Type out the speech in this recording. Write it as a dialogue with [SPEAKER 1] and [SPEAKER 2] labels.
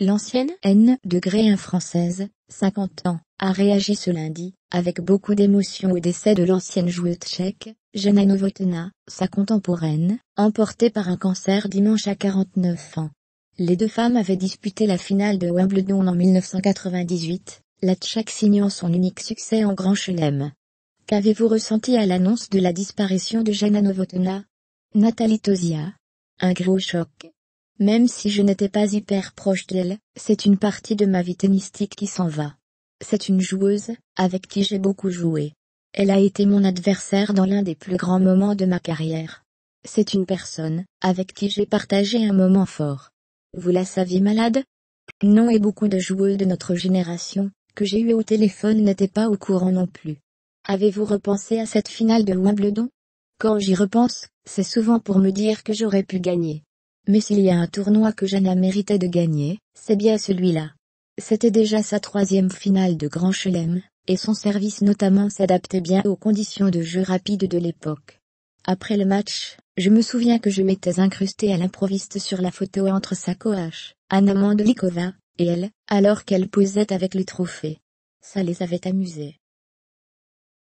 [SPEAKER 1] L'ancienne N de 1 française, 50 ans, a réagi ce lundi, avec beaucoup d'émotion au décès de l'ancienne joueuse tchèque, Jana Novotna, sa contemporaine, emportée par un cancer dimanche à 49 ans. Les deux femmes avaient disputé la finale de Wimbledon en 1998, la tchèque signant son unique succès en Grand Chelem. Qu'avez-vous ressenti à l'annonce de la disparition de Jana Novotna Nathalie Tosia. Un gros choc. Même si je n'étais pas hyper proche d'elle, c'est une partie de ma vie tennistique qui s'en va. C'est une joueuse, avec qui j'ai beaucoup joué. Elle a été mon adversaire dans l'un des plus grands moments de ma carrière. C'est une personne, avec qui j'ai partagé un moment fort. Vous la saviez malade Non et beaucoup de joueuses de notre génération, que j'ai eu au téléphone n'étaient pas au courant non plus. Avez-vous repensé à cette finale de Wimbledon Quand j'y repense, c'est souvent pour me dire que j'aurais pu gagner. Mais s'il y a un tournoi que Jana méritait de gagner, c'est bien celui-là. C'était déjà sa troisième finale de Grand Chelem, et son service notamment s'adaptait bien aux conditions de jeu rapide de l'époque. Après le match, je me souviens que je m'étais incrusté à l'improviste sur la photo entre sa coache, Anna Mandelikova, et elle, alors qu'elle posait avec le trophée. Ça les avait amusés.